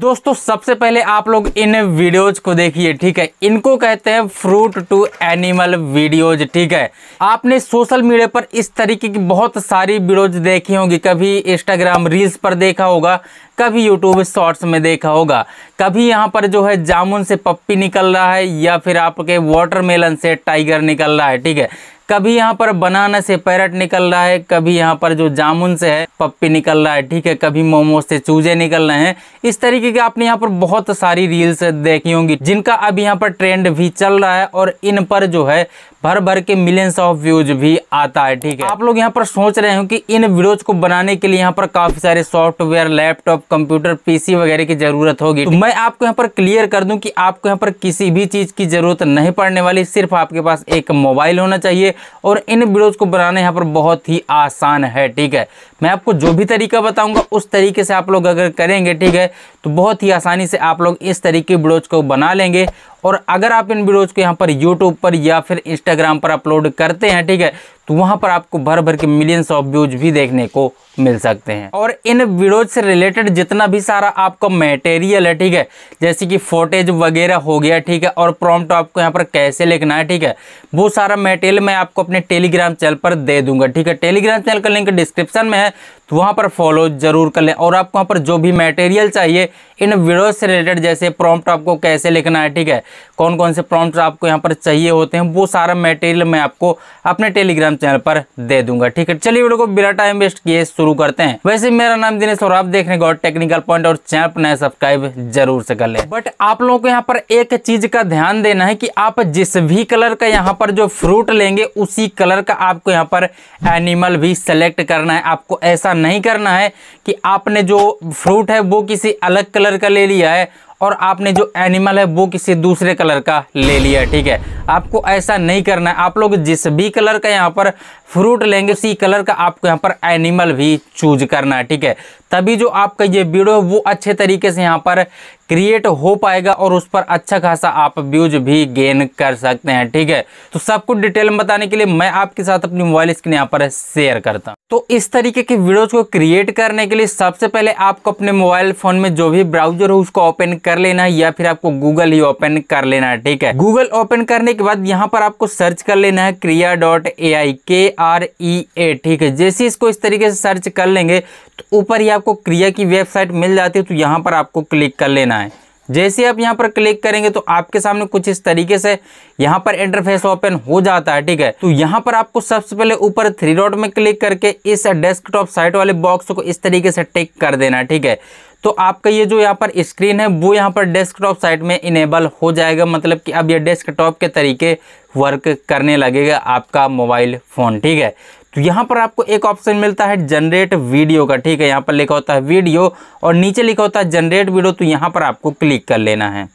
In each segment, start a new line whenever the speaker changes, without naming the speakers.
दोस्तों सबसे पहले आप लोग इन वीडियोज को देखिए ठीक है इनको कहते हैं फ्रूट टू एनिमल वीडियोज ठीक है आपने सोशल मीडिया पर इस तरीके की बहुत सारी वीडियोज देखी होंगी कभी इंस्टाग्राम रील्स पर देखा होगा कभी यूट्यूब शॉर्ट्स में देखा होगा कभी यहाँ पर जो है जामुन से पप्पी निकल रहा है या फिर आपके वाटरमेलन से टाइगर निकल रहा है ठीक है कभी यहाँ पर बनाना से पैरट निकल रहा है कभी यहाँ पर जो जामुन से है पप्पी निकल रहा है ठीक है कभी मोमोज से चूजे निकल रहे हैं इस तरीके के आपने यहाँ पर बहुत सारी रील्स देखी होंगी जिनका अब यहाँ पर ट्रेंड भी चल रहा है और इन पर जो है भर भर के मिलियंस ऑफ व्यूज भी आता है ठीक है आप लोग यहाँ पर सोच रहे हो कि इन वीडियोज को बनाने के लिए यहाँ पर काफी सारे सॉफ्टवेयर लैपटॉप कंप्यूटर पीसी वगैरह की जरूरत होगी तो मैं आपको यहाँ पर क्लियर कर दूं कि आपको यहाँ पर किसी भी चीज की जरूरत नहीं पड़ने वाली सिर्फ आपके पास एक मोबाइल होना चाहिए और इन वीडियोज़ को बनाना यहाँ पर बहुत ही आसान है ठीक है मैं आपको जो भी तरीका बताऊँगा उस तरीके से आप लोग अगर करेंगे ठीक है तो बहुत ही आसानी से आप लोग इस तरीके वीडियोज़ को बना लेंगे और अगर आप इन वीडियोज़ को यहाँ पर यूट्यूब पर या फिर इंस्टाग्राम पर अपलोड करते हैं ठीक है तो वहाँ पर आपको भर भर के मिलियंस ऑफ व्यूज भी देखने को मिल सकते हैं और इन वीडियोज से रिलेटेड जितना भी सारा आपका मटेरियल है ठीक है जैसे कि फोटेज वगैरह हो गया ठीक है और प्रॉम्प्ट आपको यहाँ पर कैसे लिखना है ठीक है वो सारा मटेरियल मैं आपको अपने टेलीग्राम चैनल पर दे दूंगा ठीक है टेलीग्राम चैनल का लिंक डिस्क्रिप्शन में है तो वहाँ पर फॉलो जरूर कर लें और आपको वहाँ पर जो भी मटेरियल चाहिए इन वीडियोज से रिलेटेड जैसे प्रॉम्प्ट आपको कैसे लिखना है ठीक है कौन कौन से प्रॉम्प्ट आपको यहाँ पर चाहिए होते हैं वो सारा मटेरियल मैं आपको अपने टेलीग्राम चैनल पर दे दूंगा ठीक है चलिए वीडियो को बिना टाइम वेस्ट किए शुरू करते हैं वैसे मेरा नाम दिनेश और आप देख रहे हैं टेक्निकल पॉइंट और चैनल पर नया सब्सक्राइब जरूर से कर ले बट आप लोगों को यहाँ पर एक चीज का ध्यान देना है कि आप जिस भी कलर का यहाँ पर जो फ्रूट लेंगे उसी कलर का आपको यहाँ पर एनिमल भी सेलेक्ट करना है आपको ऐसा नहीं करना है कि आपने जो फ्रूट है वो किसी अलग कलर का ले लिया है और आपने जो एनिमल है वो किसी दूसरे कलर का ले लिया ठीक है आपको ऐसा नहीं करना है आप लोग जिस भी कलर का यहाँ पर फ्रूट लेंगे उसी कलर का आपको यहाँ पर एनिमल भी चूज करना है ठीक है तभी जो आपका ये वीडियो वो अच्छे तरीके से यहाँ पर क्रिएट हो पाएगा और उस पर अच्छा खासा आप व्यूज भी गेन कर सकते हैं ठीक है तो सब कुछ डिटेल में बताने के लिए मैं आपके साथ अपनी मोबाइल स्क्रीन यहाँ पर शेयर करता हूँ तो इस तरीके के वीडियोज को क्रिएट करने के लिए सबसे पहले आपको अपने मोबाइल फोन में जो भी ब्राउजर हो उसको ओपन कर लेना है या फिर आपको गूगल ही ओपन कर लेना है ठीक है गूगल ओपन करने के बाद यहाँ पर आपको सर्च कर लेना है क्रिया डॉट ए आई के आर ई ए ठीक है जैसे इसको इस तरीके से सर्च कर लेंगे तो ऊपर ही आपको क्रिया की वेबसाइट मिल जाती है तो यहाँ पर आपको क्लिक कर लेना है जैसे आप यहाँ पर क्लिक करेंगे तो आपके सामने कुछ इस तरीके से यहाँ पर इंटरफेस ओपन हो जाता है ठीक है तो यहाँ पर आपको सबसे पहले ऊपर थ्री डॉट में क्लिक करके इस डेस्कटॉप साइट वाले बॉक्स को इस तरीके से टिक कर देना है ठीक है तो आपका ये जो यहाँ पर स्क्रीन है वो यहाँ पर डेस्कटॉप साइट में इनेबल हो जाएगा मतलब कि अब ये डेस्कटॉप के तरीके वर्क करने लगेगा आपका मोबाइल फ़ोन ठीक है तो यहाँ पर आपको एक ऑप्शन मिलता है जनरेट वीडियो का ठीक है यहाँ पर लिखा होता है वीडियो और नीचे लिखा होता है जनरेट वीडियो तो यहाँ पर आपको क्लिक कर लेना है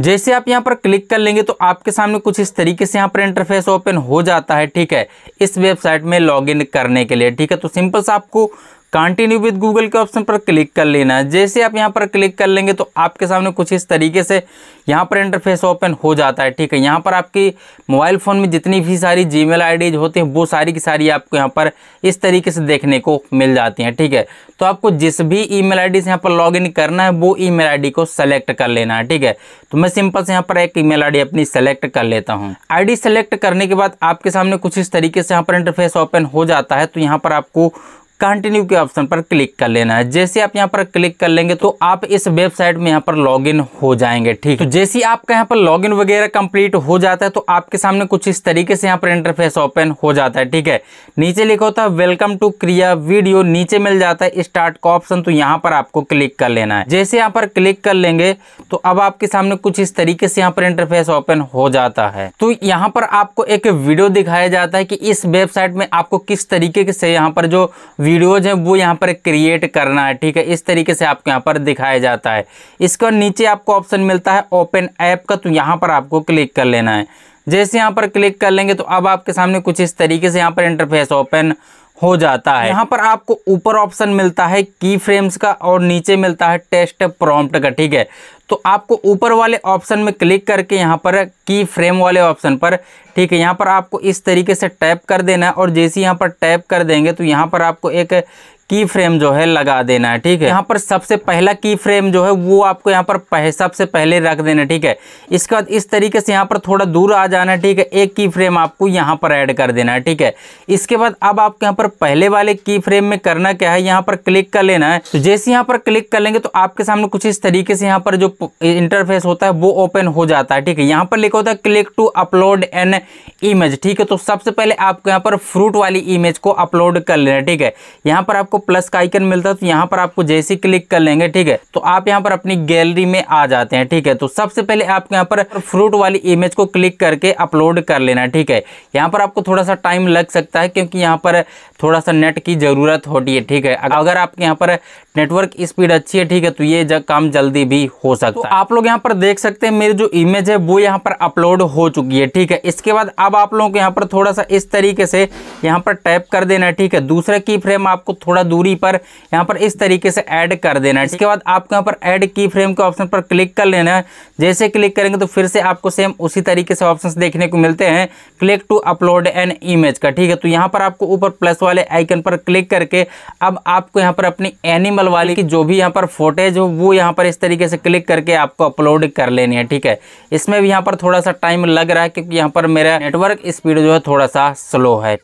जैसे आप यहां पर क्लिक कर लेंगे तो आपके सामने कुछ इस तरीके से यहां पर इंटरफेस ओपन हो जाता है ठीक है इस वेबसाइट में लॉगिन करने के लिए ठीक है तो सिंपल सा आपको कंटिन्यू विद गूगल के ऑप्शन पर क्लिक कर लेना है जैसे आप यहाँ पर क्लिक कर लेंगे तो आपके सामने कुछ इस तरीके से यहाँ पर इंटरफेस ओपन हो जाता है ठीक है यहाँ पर आपकी मोबाइल फ़ोन में जितनी भी सारी जी मेल होती हैं वो सारी की सारी आपको यहाँ पर इस तरीके से देखने को मिल जाती हैं ठीक है तो आपको जिस भी ई मेल आई से यहाँ पर इन करना है वो ई मेल आई को सेलेक्ट कर लेना है ठीक है तो मैं सिंपल से यहाँ पर एक ई मेल आई अपनी सेलेक्ट कर लेता हूँ आई सेलेक्ट करने के बाद आपके सामने कुछ इस तरीके से यहाँ पर इंटरफेस ओपन हो जाता है तो यहाँ पर आपको कंटिन्यू के ऑप्शन पर क्लिक कर लेना है जैसे आप यहाँ पर क्लिक कर लेंगे तो आप इस वेबसाइट में यहाँ पर लॉगिन हो जाएंगे ठीक तो जैसे आपका यहाँ पर लॉगिन वगैरह कंप्लीट हो जाता है तो आपके सामने कुछ इस तरीके से यहाँ पर इंटरफेस ओपन हो जाता है ठीक है नीचे लिखा होता है वेलकम टू क्रिया वीडियो नीचे मिल जाता है स्टार्ट का ऑप्शन तो यहाँ पर आपको क्लिक कर लेना है जैसे यहाँ पर क्लिक कर लेंगे तो अब आपके सामने कुछ इस तरीके से यहाँ पर इंटरफेस ओपन हो जाता है तो यहाँ पर आपको एक वीडियो दिखाया जाता है कि इस वेबसाइट में आपको किस तरीके से यहाँ पर जो वीडियोज हैं वो यहाँ पर क्रिएट करना है ठीक है इस तरीके से आपको यहाँ पर दिखाया जाता है इसका नीचे आपको ऑप्शन मिलता है ओपन ऐप का तो यहाँ पर आपको क्लिक कर लेना है जैसे यहाँ पर क्लिक कर लेंगे तो अब आपके सामने कुछ इस तरीके से यहाँ पर इंटरफेस ओपन हो जाता है यहाँ पर आपको ऊपर ऑप्शन मिलता है की फ्रेम्स का और नीचे मिलता है टेस्ट प्रॉम्प्ट का ठीक है तो आपको ऊपर वाले ऑप्शन में क्लिक करके यहाँ पर की फ्रेम वाले ऑप्शन पर ठीक है यहाँ पर आपको इस तरीके से टैप कर देना है और जैसे यहाँ पर टैप कर देंगे तो यहाँ पर आपको एक की फ्रेम जो है लगा देना है ठीक है यहाँ पर सबसे पहला की फ्रेम जो है वो आपको यहाँ पर पह, सबसे पहले रख देना ठीक है इसके बाद इस तरीके से यहाँ पर थोड़ा दूर आ जाना है ठीक है एक की फ्रेम आपको यहाँ पर ऐड कर देना है ठीक है इसके बाद अब आपको यहाँ पर पहले वाले की फ्रेम में करना क्या है यहाँ पर क्लिक कर लेना है तो जैसे यहाँ पर क्लिक कर लेंगे तो आपके सामने कुछ इस तरीके से यहाँ पर जो इंटरफेस होता है वो ओपन हो जाता है ठीक है यहाँ पर लिखा होता है click to upload an image ठीक है तो सबसे पहले आपको यहाँ पर फ्रूट वाली इमेज को अपलोड कर लेना ठीक है यहाँ पर आपको आपको प्लस का आइकन मिलता है तो यहाँ पर आपको जैसे क्लिक कर लेंगे ठीक है तो आप यहाँ पर अपनी गैलरी में आ जाते हैं ठीक है तो सबसे पहले आपको यहाँ पर फ्रूट वाली इमेज को क्लिक करके अपलोड कर लेना ठीक है यहाँ पर आपको थोड़ा सा टाइम लग सकता है क्योंकि यहाँ पर थोड़ा सा नेट की ज़रूरत होती है ठीक है अगर आपके यहाँ पर नेटवर्क स्पीड अच्छी है ठीक है तो ये काम जल्दी भी हो सकता है तो आप लोग यहाँ पर देख सकते हैं मेरी जो इमेज है वो यहाँ पर अपलोड हो चुकी है ठीक है इसके बाद अब आप लोगों को यहाँ पर थोड़ा सा इस तरीके से यहाँ पर टैप कर देना ठीक है दूसरा की फ्रेम आपको थोड़ा ज़्यादा दूरी पर यहाँ पर इस तरीके से ऐड कर देना है इसके बाद आपको यहाँ पर ऐड की फ्रेम के ऑप्शन पर क्लिक कर लेना है जैसे क्लिक करेंगे तो फिर से आपको सेम उसी तरीके से ऑप्शन देखने को मिलते हैं click to upload an image का ठीक है तो यहाँ पर आपको ऊपर प्लस वाले आइकन पर क्लिक करके अब आपको यहाँ पर अपनी एनिमल वाले की जो भी यहाँ पर फोटेज हो वो यहाँ पर इस तरीके से क्लिक करके आपको अपलोड कर लेनी है ठीक है इसमें भी यहाँ पर थोड़ा सा टाइम लग रहा है क्योंकि यहाँ पर मेरा नेटवर्क स्पीड जो है थोड़ा सा स्लो है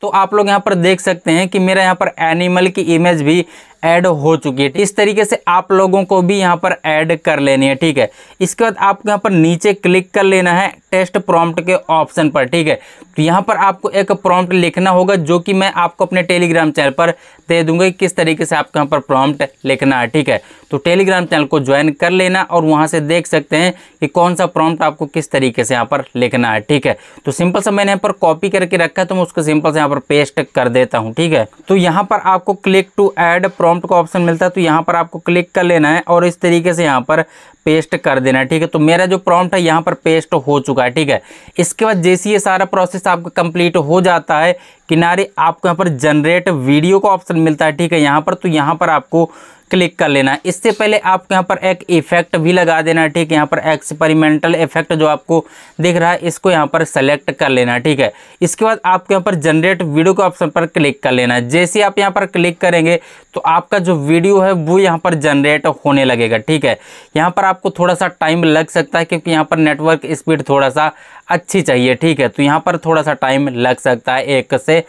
तो आप लोग यहाँ पर देख सकते हैं कि मेरा यहाँ पर एनिमल की इमेज भी ऐड हो चुकी है तो इस तरीके से आप लोगों को भी यहाँ पर ऐड कर लेनी है ठीक है इसके बाद आपको यहाँ पर नीचे क्लिक कर लेना है टेस्ट प्रॉम्प्ट के ऑप्शन पर ठीक है तो यहाँ पर आपको एक प्रॉम्प्ट लिखना होगा जो कि मैं आपको अपने टेलीग्राम चैनल पर दे दूंगा कि किस तरीके से आपको यहाँ पर प्रॉम्प्ट लिखना है ठीक है तो टेलीग्राम चैनल को ज्वाइन कर लेना और वहाँ से देख सकते हैं कि कौन सा प्रॉम्प्ट आपको किस तरीके से यहाँ पर लिखना है ठीक है तो सिंपल सा मैंने यहाँ पर कॉपी करके रखा है तो मैं उसको सिंपल से यहाँ पर पेस्ट कर देता हूँ ठीक है तो यहाँ पर आपको click to add prompt prompt का ऑप्शन मिलता है तो यहाँ पर आपको क्लिक कर लेना है और इस तरीके से यहाँ पर पेस्ट कर देना है ठीक है तो मेरा जो प्रॉम्प्ट है यहाँ पर पेस्ट हो चुका है ठीक है इसके बाद जैसे ये सारा प्रोसेस आपका कंप्लीट हो जाता है किनारे आपको यहाँ पर जनरेट वीडियो का ऑप्शन मिलता है ठीक है यहाँ पर तो यहाँ पर आपको क्लिक कर लेना है इससे पहले आपको यहाँ पर एक इफेक्ट भी लगा देना है ठीक है यहाँ पर एक्सपेरिमेंटल इफेक्ट जो आपको दिख रहा है इसको यहाँ पर सेलेक्ट कर लेना है ठीक है इसके बाद आपको यहाँ पर जनरेट वीडियो के ऑप्शन पर क्लिक कर लेना है जैसे आप यहाँ पर क्लिक करेंगे तो आपका जो वीडियो है वो यहाँ पर जनरेट होने लगेगा ठीक है यहाँ पर आपको थोड़ा सा टाइम लग सकता है क्योंकि यहाँ पर नेटवर्क स्पीड थोड़ा सा अच्छी चाहिए ठीक है तो यहाँ पर थोड़ा सा टाइम लग सकता है एक से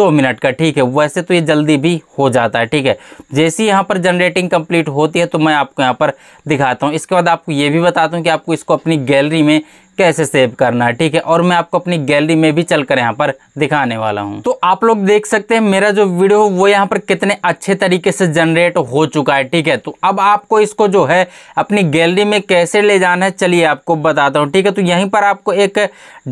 दो मिनट का ठीक है वैसे तो ये जल्दी भी हो जाता है ठीक है जैसे यहाँ पर जनरेटिंग कंप्लीट होती है तो मैं आपको यहाँ पर दिखाता हूँ इसके बाद आपको ये भी बताता हूँ कि आपको इसको अपनी गैलरी में कैसे सेव करना है ठीक है और मैं आपको अपनी गैलरी में भी चलकर यहाँ पर दिखाने वाला हूँ तो आप लोग देख सकते हैं मेरा जो वीडियो वो यहाँ पर कितने अच्छे तरीके से जनरेट हो चुका है ठीक है तो अब आपको इसको जो है अपनी गैलरी में कैसे ले जाना है चलिए आपको बताता हूँ ठीक है तो यहीं पर आपको एक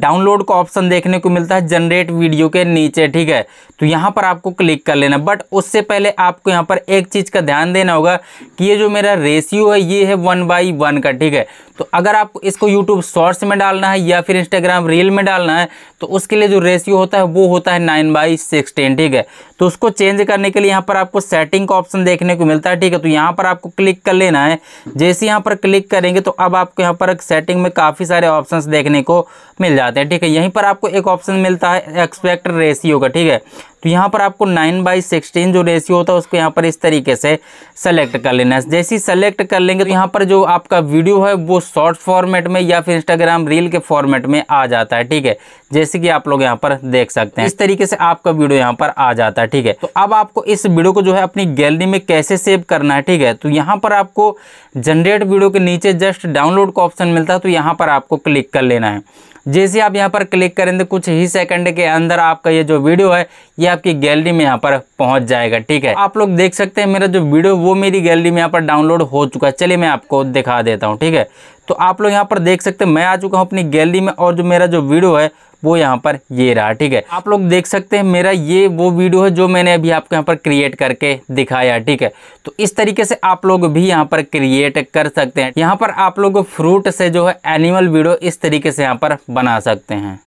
डाउनलोड का ऑप्शन देखने को मिलता है जनरेट वीडियो के नीचे ठीक है तो यहाँ पर आपको क्लिक कर लेना बट उससे पहले आपको यहाँ पर एक चीज़ का ध्यान देना होगा कि ये जो मेरा रेशियो है ये है वन बाई वन का ठीक है तो अगर आप इसको यूट्यूब शॉर्ट्स में में डालना है या फिर इंस्टाग्राम रील में डालना है तो उसके लिए जो रेशियो होता है वो होता है नाइन बाई सिक्सटीन ठीक है तो उसको चेंज करने के लिए यहाँ पर आपको सेटिंग का ऑप्शन देखने को मिलता है ठीक है तो यहाँ पर आपको क्लिक कर लेना है जैसे यहाँ पर क्लिक करेंगे तो अब आपको यहाँ पर सेटिंग में काफ़ी सारे ऑप्शन देखने को मिल जाते हैं ठीक है यहीं पर आपको एक ऑप्शन मिलता है एक्सपेक्ट रेशियो का ठीक है तो यहाँ पर आपको नाइन बाई सिक्सटीन जो रेशियो होता है उसको यहाँ पर इस तरीके से सेलेक्ट कर लेना है जैसे ही सेलेक्ट कर लेंगे तो यहाँ पर जो आपका वीडियो है वो शॉर्ट फॉर्मेट में या फिर इंस्टाग्राम रील के फॉर्मेट में आ जाता है ठीक है जैसे कि आप लोग यहाँ पर देख सकते हैं इस तरीके से आपका वीडियो यहाँ पर आ जाता है ठीक है तो अब आपको इस वीडियो को जो है अपनी गैलरी में कैसे सेव करना है ठीक है तो यहाँ पर आपको जनरेट वीडियो के नीचे जस्ट डाउनलोड का ऑप्शन मिलता है तो यहाँ पर आपको क्लिक कर लेना है जैसे आप यहाँ पर क्लिक करेंगे कुछ ही सेकंड के अंदर आपका ये जो वीडियो है ये आपकी गैलरी में यहाँ पर पहुंच जाएगा ठीक है आप लोग देख सकते हैं मेरा जो वीडियो वो मेरी गैलरी में यहाँ पर डाउनलोड हो चुका है चलिए मैं आपको दिखा देता हूँ ठीक है तो आप लोग यहाँ पर देख सकते हैं मैं आ चुका हूँ अपनी गैलरी में और जो मेरा जो वीडियो है वो यहाँ पर ये रहा ठीक है आप लोग देख सकते हैं मेरा ये वो वीडियो है जो मैंने अभी आपको यहाँ पर क्रिएट करके दिखाया ठीक है तो इस तरीके से आप लोग भी यहाँ पर क्रिएट कर सकते हैं यहाँ पर आप लोग फ्रूट से जो है एनिमल वीडियो इस तरीके से यहाँ पर बना सकते हैं